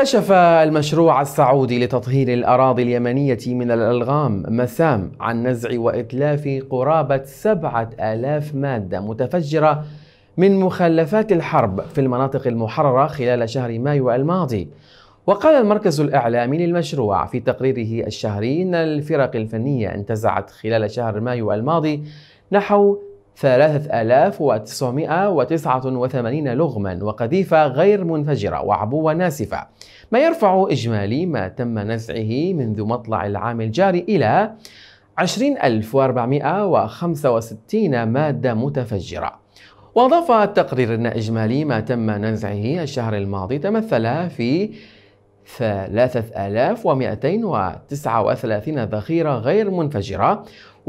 كشف المشروع السعودي لتطهير الأراضي اليمنية من الألغام مسام عن نزع وإتلاف قرابة سبعة آلاف مادة متفجرة من مخلفات الحرب في المناطق المحررة خلال شهر مايو الماضي وقال المركز الإعلامي للمشروع في تقريره الشهري أن الفرق الفنية انتزعت خلال شهر مايو الماضي نحو 3989 لغما وقذيفة غير منفجرة وعبوة ناسفة ما يرفع إجمالي ما تم نزعه منذ مطلع العام الجاري إلى 20465 مادة متفجرة وأضاف التقرير أن إجمالي ما تم نزعه الشهر الماضي تمثل في 3239 ذخيرة غير منفجرة و674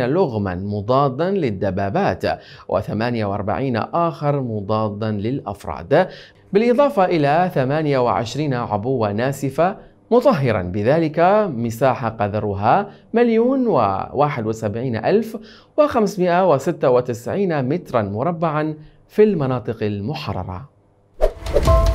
لغما مضادا للدبابات و48 آخر مضادا للأفراد بالإضافة إلى 28 عبوة ناسفة مطهرا بذلك مساحة قدرها مليون وواحد وسبعين ألف وخمسمائة وستة وتسعين مترا مربعا في المناطق المحررة.